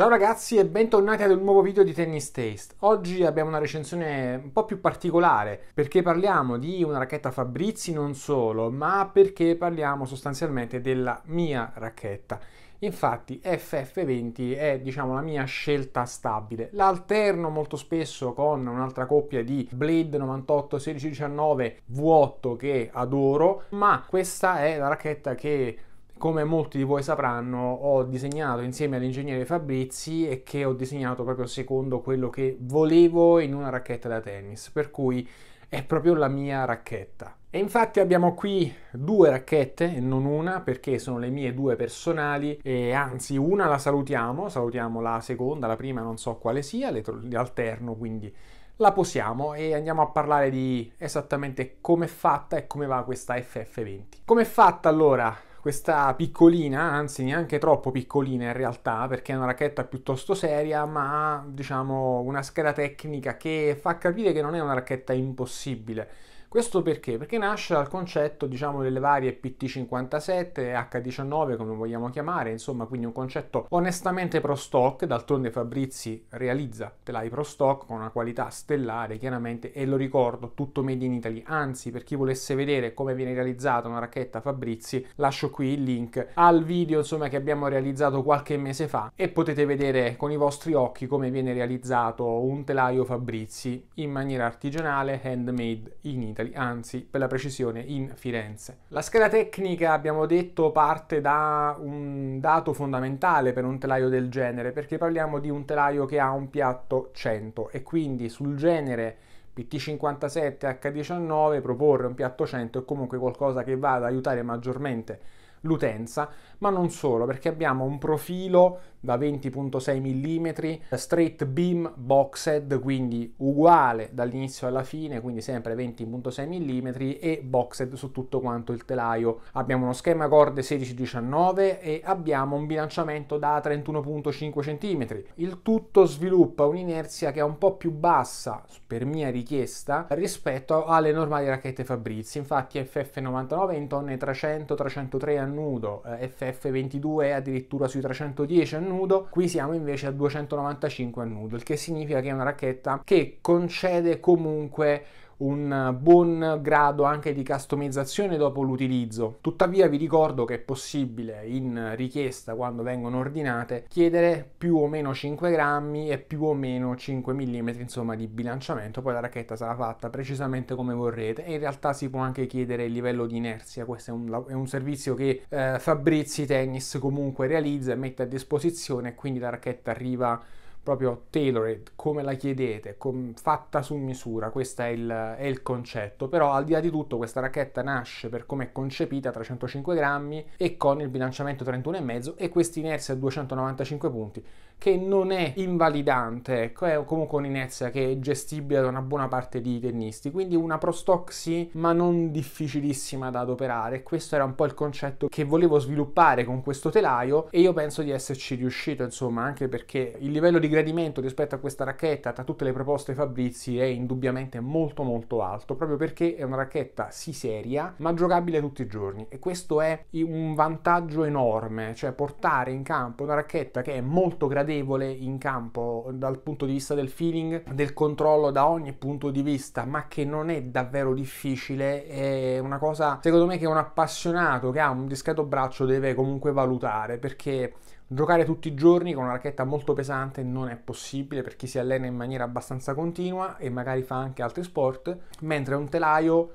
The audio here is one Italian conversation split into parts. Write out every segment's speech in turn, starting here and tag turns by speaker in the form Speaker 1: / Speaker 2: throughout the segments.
Speaker 1: Ciao ragazzi e bentornati ad un nuovo video di Tennis Taste. Oggi abbiamo una recensione un po' più particolare perché parliamo di una racchetta Fabrizi non solo, ma perché parliamo sostanzialmente della mia racchetta. Infatti FF20 è diciamo la mia scelta stabile. La alterno molto spesso con un'altra coppia di Blade 98 1619 V8 che adoro, ma questa è la racchetta che come molti di voi sapranno, ho disegnato insieme all'ingegnere Fabrizi e che ho disegnato proprio secondo quello che volevo in una racchetta da tennis, per cui è proprio la mia racchetta. E infatti abbiamo qui due racchette e non una perché sono le mie due personali e anzi una la salutiamo, salutiamo la seconda, la prima non so quale sia, le, alterno quindi la posiamo e andiamo a parlare di esattamente come è fatta e come va questa FF20. Come è fatta allora? questa piccolina, anzi neanche troppo piccolina in realtà, perché è una racchetta piuttosto seria, ma ha diciamo una scheda tecnica che fa capire che non è una racchetta impossibile questo perché? Perché nasce dal concetto diciamo, delle varie PT57, H19 come vogliamo chiamare, insomma quindi un concetto onestamente pro stock, d'altronde Fabrizi realizza telai pro stock con una qualità stellare chiaramente e lo ricordo tutto made in Italy, anzi per chi volesse vedere come viene realizzata una racchetta Fabrizi lascio qui il link al video insomma, che abbiamo realizzato qualche mese fa e potete vedere con i vostri occhi come viene realizzato un telaio Fabrizi in maniera artigianale, handmade in Italy. Italy, anzi per la precisione in Firenze. La scheda tecnica abbiamo detto parte da un dato fondamentale per un telaio del genere perché parliamo di un telaio che ha un piatto 100 e quindi sul genere PT57 H19 proporre un piatto 100 è comunque qualcosa che va ad aiutare maggiormente l'utenza ma non solo, perché abbiamo un profilo da 20.6 mm, straight beam boxed, quindi uguale dall'inizio alla fine, quindi sempre 20.6 mm e boxed su tutto quanto il telaio. Abbiamo uno schema corde 16-19 e abbiamo un bilanciamento da 31.5 cm. Il tutto sviluppa un'inerzia che è un po' più bassa, per mia richiesta, rispetto alle normali racchette Fabrizi. Infatti FF99 è in tonne 300-303 a nudo, FF F22 addirittura sui 310 a nudo, qui siamo invece a 295 a nudo, il che significa che è una racchetta che concede comunque un buon grado anche di customizzazione dopo l'utilizzo. Tuttavia vi ricordo che è possibile in richiesta quando vengono ordinate chiedere più o meno 5 grammi e più o meno 5 mm insomma di bilanciamento, poi la racchetta sarà fatta precisamente come vorrete e in realtà si può anche chiedere il livello di inerzia, questo è un, è un servizio che eh, Fabrizi Tennis comunque realizza e mette a disposizione quindi la racchetta arriva proprio tailored, come la chiedete, com- fatta su misura, questo è il, è il, concetto, però al di là di tutto questa racchetta nasce per come è concepita 305 grammi e con il bilanciamento 31,5 e questa inerzia a 295 punti che non è invalidante, ecco, è comunque un'inezia che è gestibile da una buona parte di tennisti, quindi una pro prostoxy ma non difficilissima da adoperare. Questo era un po' il concetto che volevo sviluppare con questo telaio e io penso di esserci riuscito, insomma, anche perché il livello di gradimento rispetto a questa racchetta tra tutte le proposte Fabrizi è indubbiamente molto molto alto, proprio perché è una racchetta sì seria, ma giocabile tutti i giorni e questo è un vantaggio enorme, cioè portare in campo una racchetta che è molto gradita gradevole in campo dal punto di vista del feeling, del controllo da ogni punto di vista, ma che non è davvero difficile, è una cosa secondo me che un appassionato che ha un discreto braccio deve comunque valutare perché Giocare tutti i giorni con una racchetta molto pesante non è possibile per chi si allena in maniera abbastanza continua e magari fa anche altri sport, mentre un telaio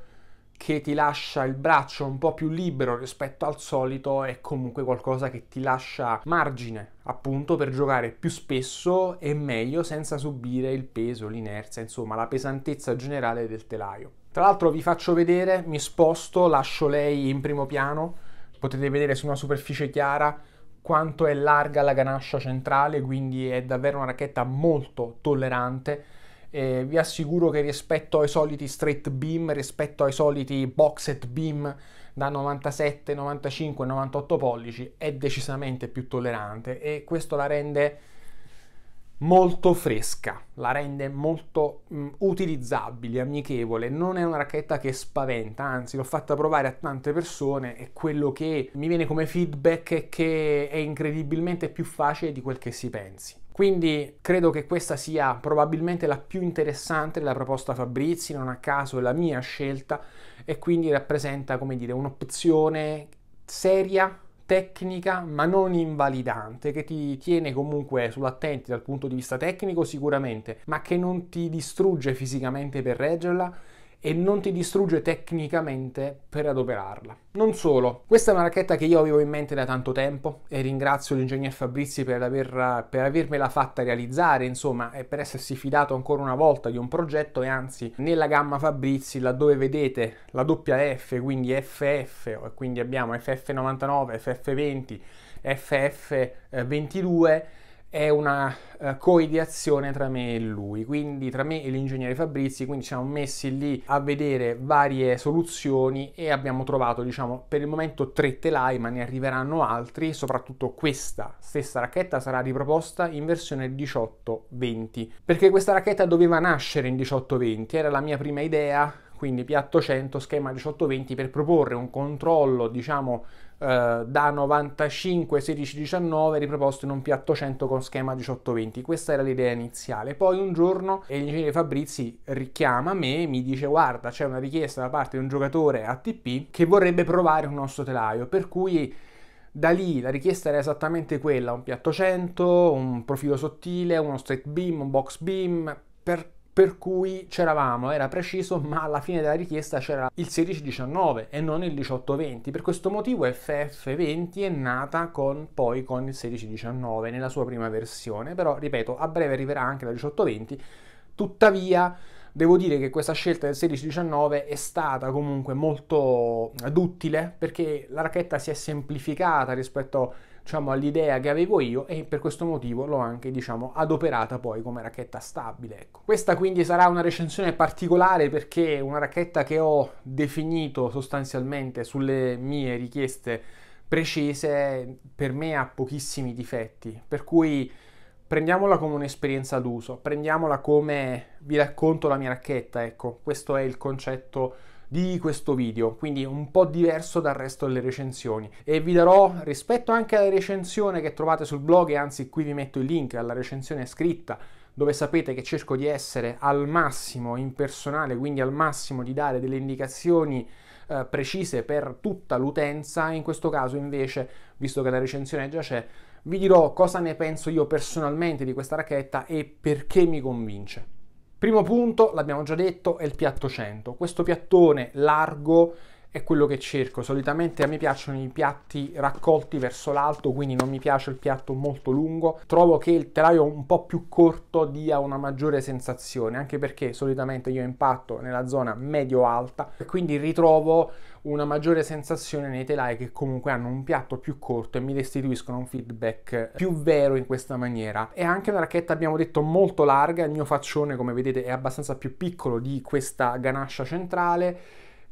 Speaker 1: che ti lascia il braccio un po' più libero rispetto al solito è comunque qualcosa che ti lascia margine appunto per giocare più spesso e meglio senza subire il peso, l'inerzia, insomma la pesantezza generale del telaio. Tra l'altro vi faccio vedere, mi sposto, lascio lei in primo piano, potete vedere su una superficie chiara quanto è larga la ganascia centrale, quindi è davvero una racchetta molto tollerante eh, vi assicuro che rispetto ai soliti straight beam, rispetto ai soliti boxed beam da 97, 95, 98 pollici è decisamente più tollerante e questo la rende molto fresca, la rende molto mh, mm, utilizzabile, amichevole, non è una racchetta che spaventa, anzi l'ho fatta provare a tante persone e quello che mi viene come feedback è che è incredibilmente più facile di quel che si pensi. Quindi credo che questa sia probabilmente la più interessante della proposta Fabrizi, non a caso è la mia scelta e quindi rappresenta, come dire, un'opzione seria, tecnica, ma non invalidante, che ti tiene comunque sull'attenti dal punto di vista tecnico sicuramente, ma che non ti distrugge fisicamente per reggerla e non ti distrugge tecnicamente per adoperarla. Non solo, questa è una racchetta che io avevo in mente da tanto tempo e ringrazio l'ingegner Fabrizi per, aver, per avermela fatta realizzare, insomma, e per essersi fidato ancora una volta di un progetto e anzi nella gamma Fabrizi laddove vedete la doppia F, quindi FF, e quindi abbiamo FF99, FF20, FF22, è una uh, coideazione tra me e lui, quindi tra me e l'ingegnere Fabrizi, quindi ci siamo messi lì a vedere varie soluzioni e abbiamo trovato, diciamo, per il momento tre telai, ma ne arriveranno altri, soprattutto questa stessa racchetta sarà riproposta in versione 18-20, perché questa racchetta doveva nascere in 18-20, era la mia prima idea, quindi P800 schema 1820 per proporre un controllo diciamo eh, da 95 16 19 riproposto in un piatto 100 con schema 1820 questa era l'idea iniziale poi un giorno l'ingegnere Fabrizi richiama me e mi dice guarda c'è una richiesta da parte di un giocatore ATP che vorrebbe provare un nostro telaio per cui da lì la richiesta era esattamente quella, un piatto 100, un profilo sottile, uno straight beam, un box beam, per per cui c'eravamo, era preciso, ma alla fine della richiesta c'era il 1619 e non il 1820. Per questo motivo FF20 è nata con, poi con il 1619 nella sua prima versione, però ripeto, a breve arriverà anche la 1820. Tuttavia, devo dire che questa scelta del 1619 è stata comunque molto duttile perché la racchetta si è semplificata rispetto a diciamo, all'idea che avevo io e per questo motivo l'ho anche diciamo, adoperata poi come racchetta stabile. Ecco. Questa quindi sarà una recensione particolare perché è una racchetta che ho definito sostanzialmente sulle mie richieste precise per me ha pochissimi difetti, per cui prendiamola come un'esperienza d'uso, prendiamola come vi racconto la mia racchetta, ecco, questo è il concetto di questo video, quindi un po' diverso dal resto delle recensioni e vi darò rispetto anche alla recensione che trovate sul blog e anzi qui vi metto il link alla recensione scritta dove sapete che cerco di essere al massimo impersonale, quindi al massimo di dare delle indicazioni eh, precise per tutta l'utenza, in questo caso invece, visto che la recensione già c'è, vi dirò cosa ne penso io personalmente di questa racchetta e perché mi convince. Primo punto, l'abbiamo già detto, è il piatto 100. Questo piattone largo è quello che cerco. Solitamente a me piacciono i piatti raccolti verso l'alto, quindi non mi piace il piatto molto lungo. Trovo che il telaio un po' più corto dia una maggiore sensazione, anche perché solitamente io impatto nella zona medio-alta e quindi ritrovo una maggiore sensazione nei telai che comunque hanno un piatto più corto e mi restituiscono un feedback più vero in questa maniera. È anche una racchetta, abbiamo detto, molto larga, il mio faccione come vedete è abbastanza più piccolo di questa ganascia centrale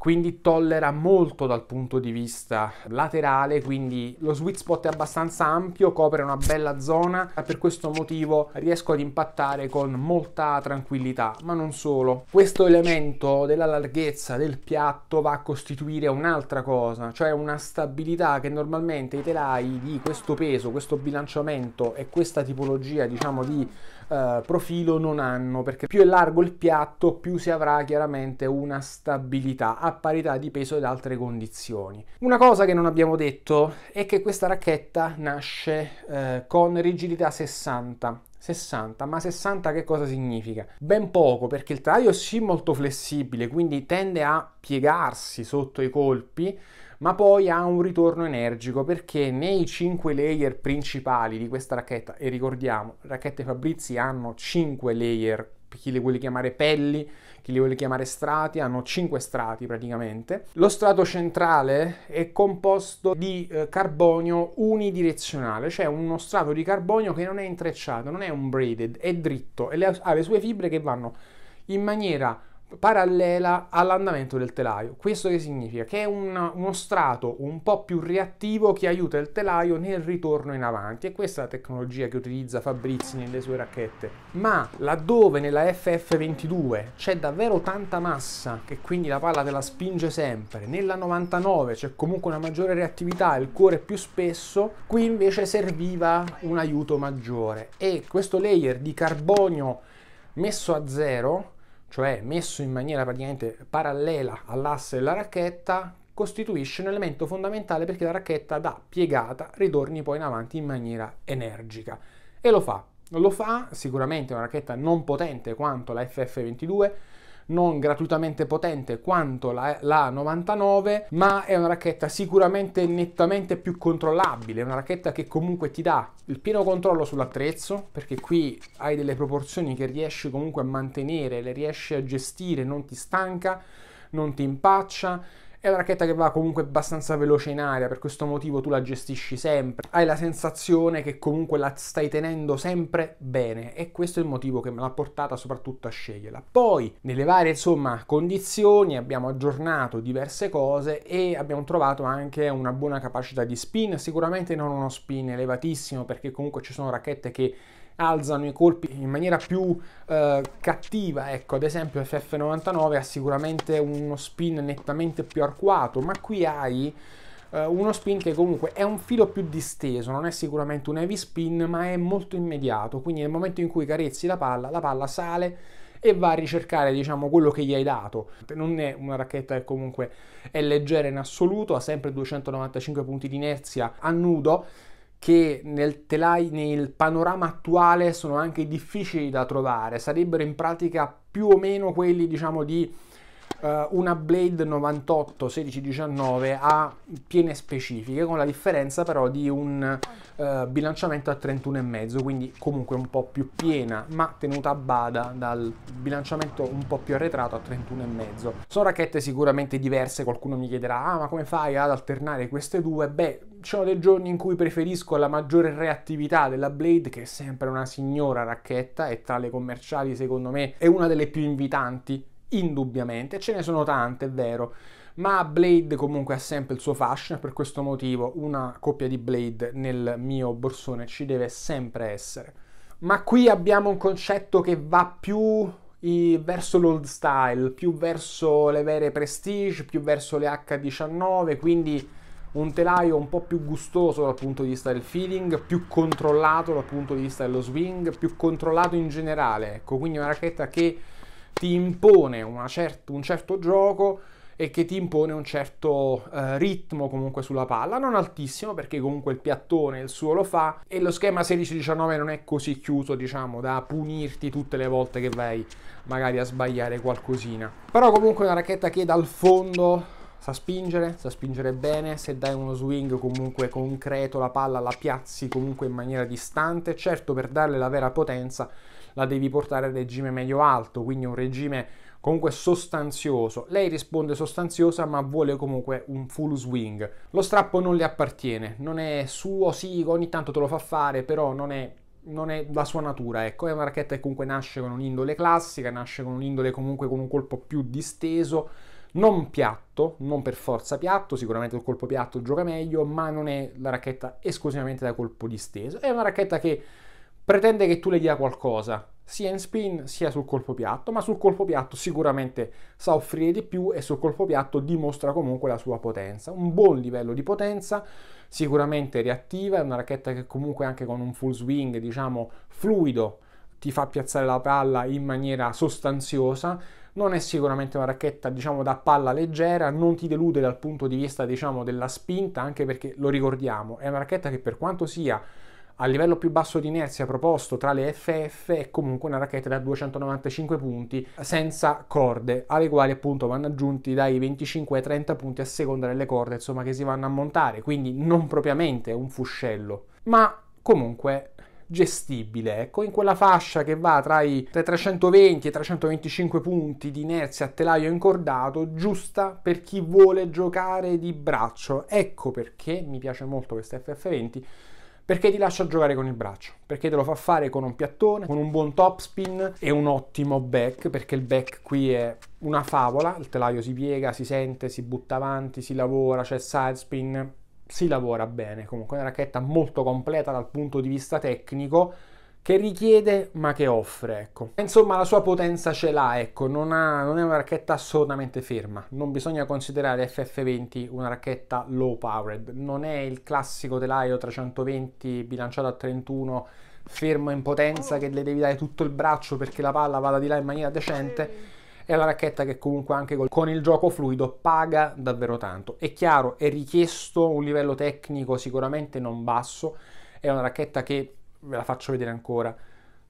Speaker 1: quindi tollera molto dal punto di vista laterale, quindi lo sweet spot è abbastanza ampio, copre una bella zona e per questo motivo riesco ad impattare con molta tranquillità, ma non solo. Questo elemento della larghezza del piatto va a costituire un'altra cosa, cioè una stabilità che normalmente i telai di questo peso, questo bilanciamento e questa tipologia diciamo di eh, profilo non hanno, perché più è largo il piatto più si avrà chiaramente una stabilità parità di peso ed altre condizioni. Una cosa che non abbiamo detto è che questa racchetta nasce eh, con rigidità 60 60, ma 60 che cosa significa? Ben poco perché il taglio è sì molto flessibile, quindi tende a piegarsi sotto i colpi, ma poi ha un ritorno energico perché nei 5 layer principali di questa racchetta, e ricordiamo, racchette Fabrizi hanno 5 layer chi li vuole chiamare pelli, chi li vuole chiamare strati, hanno cinque strati praticamente. Lo strato centrale è composto di eh, carbonio unidirezionale, cioè uno strato di carbonio che non è intrecciato, non è un braided, è dritto e ha le sue fibre che vanno in maniera parallela all'andamento del telaio. Questo che significa? Che è una, uno strato un po' più reattivo che aiuta il telaio nel ritorno in avanti e questa è la tecnologia che utilizza Fabrizi nelle sue racchette. Ma laddove nella FF22 c'è davvero tanta massa che quindi la palla te la spinge sempre, nella 99 c'è comunque una maggiore reattività, e il cuore più spesso, qui invece serviva un aiuto maggiore e questo layer di carbonio messo a zero cioè messo in maniera praticamente parallela all'asse della racchetta, costituisce un elemento fondamentale perché la racchetta da piegata ritorni poi in avanti in maniera energica. E lo fa. Lo fa sicuramente una racchetta non potente quanto la FF22, non gratuitamente potente quanto la, la 99 ma è una racchetta sicuramente nettamente più controllabile, una racchetta che comunque ti dà il pieno controllo sull'attrezzo perché qui hai delle proporzioni che riesci comunque a mantenere, le riesci a gestire, non ti stanca, non ti impaccia è una racchetta che va comunque abbastanza veloce in aria, per questo motivo tu la gestisci sempre. Hai la sensazione che comunque la stai tenendo sempre bene e questo è il motivo che me l'ha portata soprattutto a sceglierla. Poi, nelle varie insomma condizioni, abbiamo aggiornato diverse cose e abbiamo trovato anche una buona capacità di spin, sicuramente non uno spin elevatissimo perché comunque ci sono racchette che alzano i colpi in maniera più eh, cattiva, ecco ad esempio FF99 ha sicuramente uno spin nettamente più arcuato, ma qui hai eh, uno spin che comunque è un filo più disteso, non è sicuramente un heavy spin ma è molto immediato, quindi nel momento in cui carezzi la palla, la palla sale e va a ricercare diciamo quello che gli hai dato non è una racchetta che comunque è leggera in assoluto ha sempre 295 punti di inerzia a nudo che nel, telai, nel panorama attuale sono anche difficili da trovare, sarebbero in pratica più o meno quelli diciamo di eh, una Blade 98 1619 a piene specifiche, con la differenza però di un eh, bilanciamento a 31,5, quindi comunque un po' più piena, ma tenuta a bada dal bilanciamento un po' più arretrato a 31,5. Sono racchette sicuramente diverse, qualcuno mi chiederà, ah ma come fai ad alternare queste due? Beh, ci sono dei giorni in cui preferisco la maggiore reattività della Blade, che è sempre una signora racchetta e tra le commerciali secondo me è una delle più invitanti, indubbiamente. Ce ne sono tante, è vero ma Blade comunque ha sempre il suo fascino e per questo motivo una coppia di Blade nel mio borsone ci deve sempre essere. Ma qui abbiamo un concetto che va più verso l'old style, più verso le vere prestige, più verso le H19, quindi un telaio un po' più gustoso dal punto di vista del feeling, più controllato dal punto di vista dello swing, più controllato in generale. Ecco, quindi una racchetta che ti impone cert- un certo gioco e che ti impone un certo eh, ritmo comunque sulla palla, non altissimo perché comunque il piattone il suo lo fa e lo schema 16-19 non è così chiuso diciamo da punirti tutte le volte che vai magari a sbagliare qualcosina. Però comunque è una racchetta che dal fondo sa spingere, sa spingere bene, se dai uno swing comunque concreto la palla la piazzi comunque in maniera distante, certo per darle la vera potenza la devi portare a regime medio alto, quindi un regime comunque sostanzioso. Lei risponde sostanziosa ma vuole comunque un full swing. Lo strappo non le appartiene, non è suo, sì, ogni tanto te lo fa fare, però non è non è la sua natura, ecco, è una racchetta che comunque nasce con un'indole classica, nasce con un'indole comunque con un colpo più disteso, non piatto, non per forza piatto, sicuramente il colpo piatto gioca meglio, ma non è la racchetta esclusivamente da colpo disteso, è una racchetta che pretende che tu le dia qualcosa, sia in spin sia sul colpo piatto, ma sul colpo piatto sicuramente sa offrire di più e sul colpo piatto dimostra comunque la sua potenza, un buon livello di potenza, sicuramente reattiva, è una racchetta che comunque anche con un full swing, diciamo, fluido ti fa piazzare la palla in maniera sostanziosa non è sicuramente una racchetta diciamo da palla leggera, non ti delude dal punto di vista diciamo della spinta, anche perché lo ricordiamo, è una racchetta che per quanto sia a livello più basso di inerzia proposto tra le FF è comunque una racchetta da 295 punti senza corde, alle quali appunto vanno aggiunti dai 25 ai 30 punti a seconda delle corde insomma che si vanno a montare, quindi non propriamente un fuscello, ma comunque gestibile, ecco, in quella fascia che va tra i 320 e i 325 punti di inerzia a telaio incordato, giusta per chi vuole giocare di braccio. Ecco perché mi piace molto questa FF20 perché ti lascia giocare con il braccio, perché te lo fa fare con un piattone, con un buon topspin e un ottimo back, perché il back qui è una favola, il telaio si piega, si sente, si butta avanti, si lavora, c'è cioè side spin, si lavora bene, comunque è una racchetta molto completa dal punto di vista tecnico che richiede ma che offre, ecco. Insomma la sua potenza ce l'ha, ecco, non, ha, non, è una racchetta assolutamente ferma, non bisogna considerare FF20 una racchetta low powered, non è il classico telaio 320 bilanciato a 31 fermo in potenza che le devi dare tutto il braccio perché la palla vada di là in maniera decente è una racchetta che comunque anche con il gioco fluido paga davvero tanto. È chiaro, è richiesto un livello tecnico sicuramente non basso, è una racchetta che, ve la faccio vedere ancora,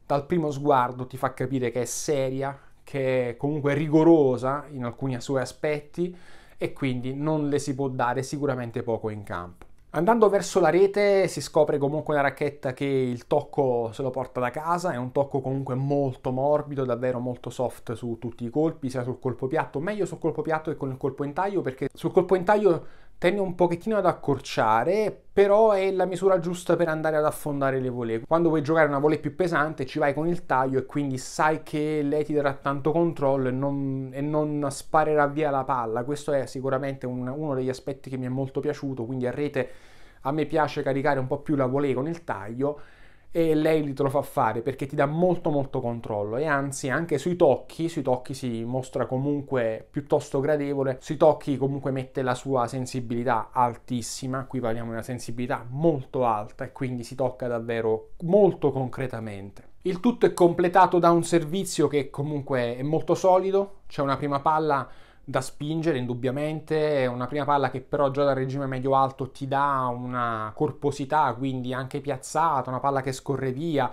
Speaker 1: dal primo sguardo ti fa capire che è seria, che è comunque rigorosa in alcuni suoi aspetti e quindi non le si può dare sicuramente poco in campo. Andando verso la rete si scopre comunque una racchetta che il tocco se lo porta da casa, è un tocco comunque molto morbido, davvero molto soft su tutti i colpi, sia sul colpo piatto, meglio sul colpo piatto che con il colpo in taglio perché sul colpo in taglio tende un pochettino ad accorciare, però è la misura giusta per andare ad affondare le volee. Quando vuoi giocare una volee più pesante ci vai con il taglio e quindi sai che lei ti darà tanto controllo e non, e non sparerà via la palla. Questo è sicuramente un, uno degli aspetti che mi è molto piaciuto, quindi a rete a me piace caricare un po' più la volee con il taglio e lei li te lo fa fare perché ti dà molto molto controllo e anzi anche sui tocchi, sui tocchi si mostra comunque piuttosto gradevole, sui tocchi comunque mette la sua sensibilità altissima, qui parliamo di una sensibilità molto alta e quindi si tocca davvero molto concretamente. Il tutto è completato da un servizio che comunque è molto solido, c'è una prima palla da spingere indubbiamente, è una prima palla che però già dal regime medio alto ti dà una corposità, quindi anche piazzata, una palla che scorre via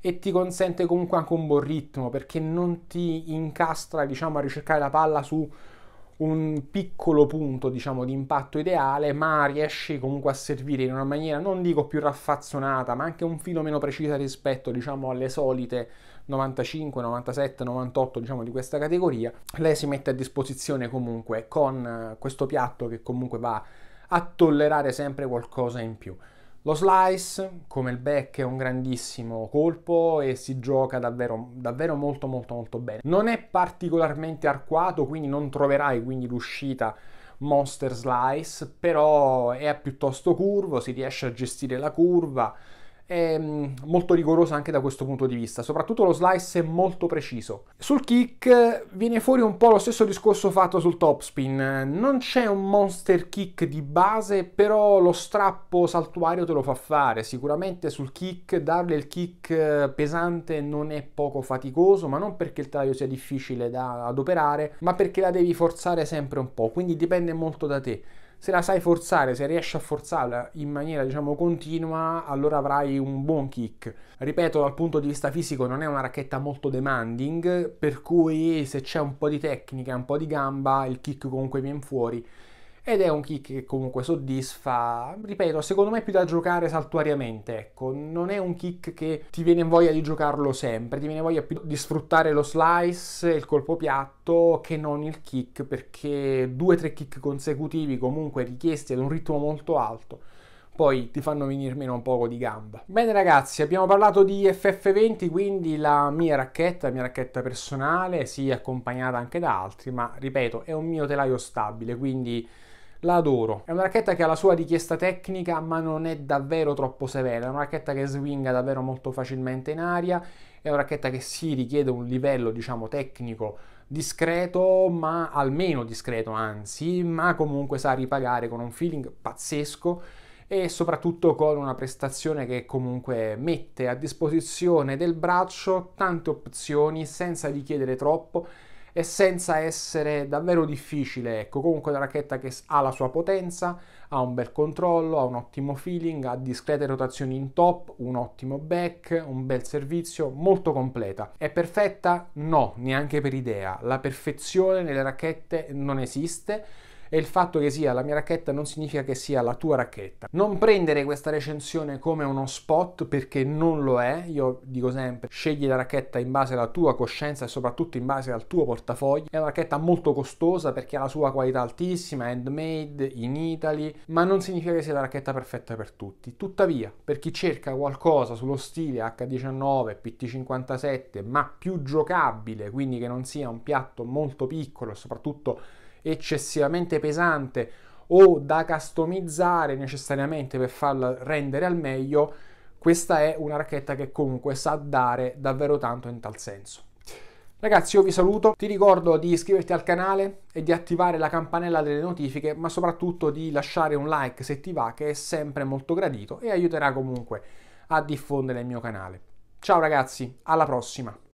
Speaker 1: e ti consente comunque anche un buon ritmo perché non ti incastra diciamo a ricercare la palla su un piccolo punto diciamo di impatto ideale ma riesci comunque a servire in una maniera non dico più raffazzonata ma anche un filo meno precisa rispetto diciamo alle solite 95, 97, 98 diciamo di questa categoria, lei si mette a disposizione comunque con eh, questo piatto che comunque va a tollerare sempre qualcosa in più. Lo slice, come il back, è un grandissimo colpo e si gioca davvero, davvero molto molto molto bene. Non è particolarmente arcuato, quindi non troverai quindi l'uscita monster slice, però è piuttosto curvo, si riesce a gestire la curva, è ehm, molto rigorosa anche da questo punto di vista, soprattutto lo slice è molto preciso. Sul kick eh, viene fuori un po' lo stesso discorso fatto sul topspin, non c'è un monster kick di base, però lo strappo saltuario te lo fa fare, sicuramente sul kick darle il kick eh, pesante non è poco faticoso, ma non perché il taglio sia difficile da operare, ma perché la devi forzare sempre un po', quindi dipende molto da te se la sai forzare, se riesci a forzarla in maniera diciamo continua, allora avrai un buon kick. Ripeto, dal punto di vista fisico non è una racchetta molto demanding, per cui se c'è un po' di tecnica, un po' di gamba, il kick comunque viene fuori ed è un kick che comunque soddisfa, ripeto, secondo me è più da giocare saltuariamente, ecco, non è un kick che ti viene voglia di giocarlo sempre, ti viene voglia più di sfruttare lo slice, il colpo piatto, che non il kick, perché due o tre kick consecutivi comunque richiesti ad un ritmo molto alto poi ti fanno venire meno un poco di gamba. Bene ragazzi, abbiamo parlato di FF20, quindi la mia racchetta, la mia racchetta personale, sì, accompagnata anche da altri, ma ripeto, è un mio telaio stabile, quindi la adoro. È una racchetta che ha la sua richiesta tecnica, ma non è davvero troppo severa. È una racchetta che swinga davvero molto facilmente in aria. È una racchetta che si richiede un livello, diciamo, tecnico discreto, ma almeno discreto, anzi, ma comunque sa ripagare con un feeling pazzesco e soprattutto con una prestazione che comunque mette a disposizione del braccio tante opzioni senza richiedere troppo e senza essere davvero difficile. Ecco, comunque una racchetta che ha la sua potenza, ha un bel controllo, ha un ottimo feeling, ha discrete rotazioni in top, un ottimo back, un bel servizio, molto completa. È perfetta? No, neanche per idea. La perfezione nelle racchette non esiste e il fatto che sia la mia racchetta non significa che sia la tua racchetta. Non prendere questa recensione come uno spot perché non lo è, io dico sempre scegli la racchetta in base alla tua coscienza e soprattutto in base al tuo portafoglio. È una racchetta molto costosa perché ha la sua qualità altissima, handmade, in Italy, ma non significa che sia la racchetta perfetta per tutti. Tuttavia, per chi cerca qualcosa sullo stile H19, PT57, ma più giocabile, quindi che non sia un piatto molto piccolo e soprattutto eccessivamente pesante o da customizzare necessariamente per farla rendere al meglio, questa è una racchetta che comunque sa dare davvero tanto in tal senso. Ragazzi io vi saluto, ti ricordo di iscriverti al canale e di attivare la campanella delle notifiche, ma soprattutto di lasciare un like se ti va, che è sempre molto gradito e aiuterà comunque a diffondere il mio canale. Ciao ragazzi, alla prossima!